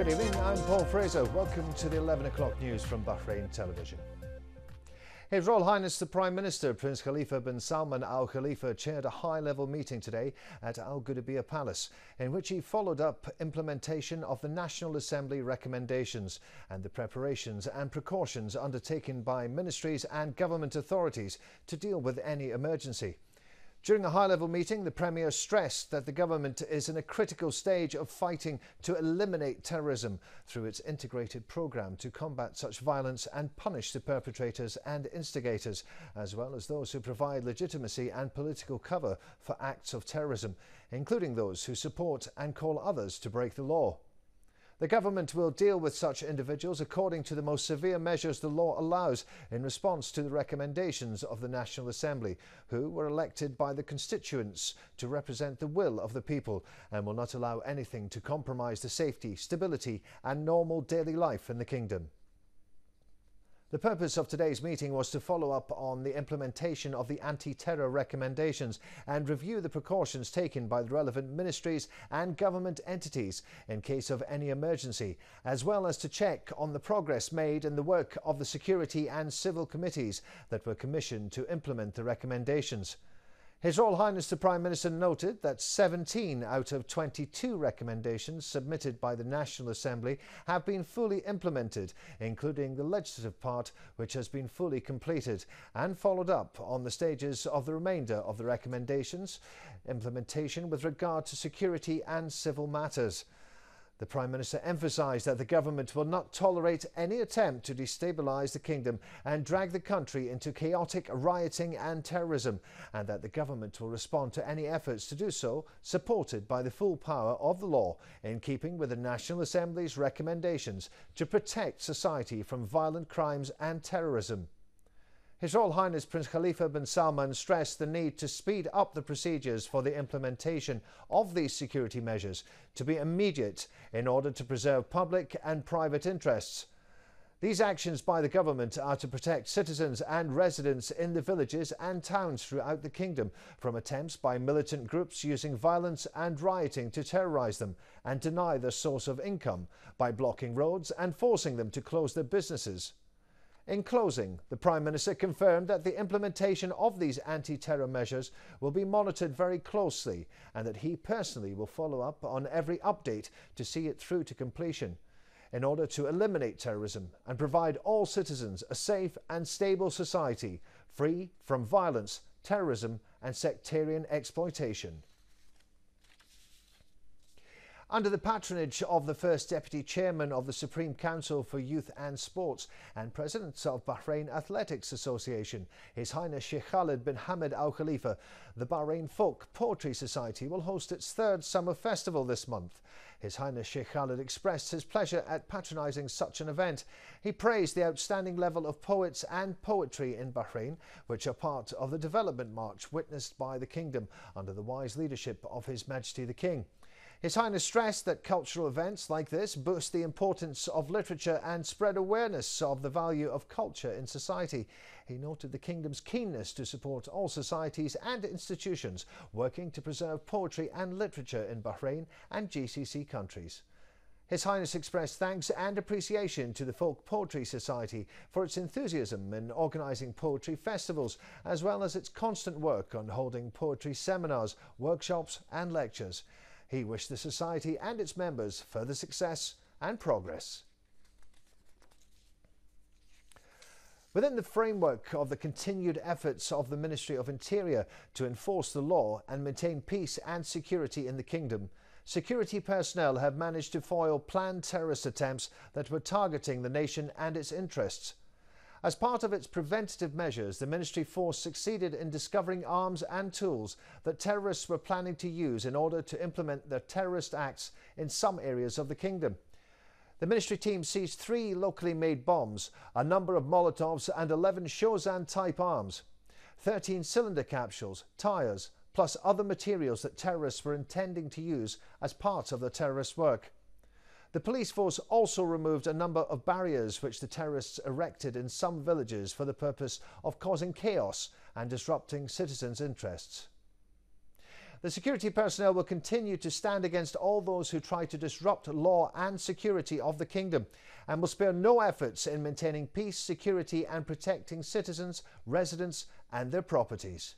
Good evening, I'm Paul Fraser. Welcome to the 11 o'clock news from Bahrain Television. His Royal Highness the Prime Minister, Prince Khalifa bin Salman Al Khalifa, chaired a high level meeting today at Al Gudabiya Palace, in which he followed up implementation of the National Assembly recommendations and the preparations and precautions undertaken by ministries and government authorities to deal with any emergency. During a high level meeting, the Premier stressed that the government is in a critical stage of fighting to eliminate terrorism through its integrated programme to combat such violence and punish the perpetrators and instigators, as well as those who provide legitimacy and political cover for acts of terrorism, including those who support and call others to break the law. The government will deal with such individuals according to the most severe measures the law allows in response to the recommendations of the National Assembly, who were elected by the constituents to represent the will of the people and will not allow anything to compromise the safety, stability and normal daily life in the kingdom. The purpose of today's meeting was to follow up on the implementation of the anti terror recommendations and review the precautions taken by the relevant ministries and government entities in case of any emergency, as well as to check on the progress made in the work of the security and civil committees that were commissioned to implement the recommendations. His Royal Highness the Prime Minister noted that 17 out of 22 recommendations submitted by the National Assembly have been fully implemented, including the legislative part, which has been fully completed and followed up on the stages of the remainder of the recommendations, implementation with regard to security and civil matters. The Prime Minister emphasised that the government will not tolerate any attempt to destabilise the kingdom and drag the country into chaotic rioting and terrorism, and that the government will respond to any efforts to do so supported by the full power of the law, in keeping with the National Assembly's recommendations to protect society from violent crimes and terrorism. His Royal Highness Prince Khalifa bin Salman stressed the need to speed up the procedures for the implementation of these security measures to be immediate in order to preserve public and private interests. These actions by the government are to protect citizens and residents in the villages and towns throughout the kingdom from attempts by militant groups using violence and rioting to terrorize them and deny their source of income by blocking roads and forcing them to close their businesses. In closing, the Prime Minister confirmed that the implementation of these anti terror measures will be monitored very closely and that he personally will follow up on every update to see it through to completion. In order to eliminate terrorism and provide all citizens a safe and stable society free from violence, terrorism, and sectarian exploitation. Under the patronage of the first deputy chairman of the Supreme Council for Youth and Sports and president of Bahrain Athletics Association, His Highness Sheikh Khalid bin Hamad Al Khalifa, the Bahrain Folk Poetry Society will host its third summer festival this month. His Highness Sheikh Khalid expressed his pleasure at patronising such an event. He praised the outstanding level of poets and poetry in Bahrain, which are part of the development march witnessed by the kingdom under the wise leadership of His Majesty the King. His Highness stressed that cultural events like this boost the importance of literature and spread awareness of the value of culture in society. He noted the kingdom's keenness to support all societies and institutions working to preserve poetry and literature in Bahrain and GCC countries. His Highness expressed thanks and appreciation to the Folk Poetry Society for its enthusiasm in organising poetry festivals, as well as its constant work on holding poetry seminars, workshops and lectures. He wished the Society and its members further success and progress. Within the framework of the continued efforts of the Ministry of Interior to enforce the law and maintain peace and security in the kingdom, security personnel have managed to foil planned terrorist attempts that were targeting the nation and its interests as part of its preventative measures, the military force succeeded in discovering arms and tools that terrorists were planning to use in order to implement their terrorist acts in some areas of the kingdom. The ministry team seized three locally made bombs, a number of Molotovs and 11 shozan type arms, 13 cylinder capsules, tyres, plus other materials that terrorists were intending to use as part of their terrorist work. The police force also removed a number of barriers which the terrorists erected in some villages for the purpose of causing chaos and disrupting citizens' interests. The security personnel will continue to stand against all those who try to disrupt law and security of the kingdom and will spare no efforts in maintaining peace, security, and protecting citizens, residents, and their properties.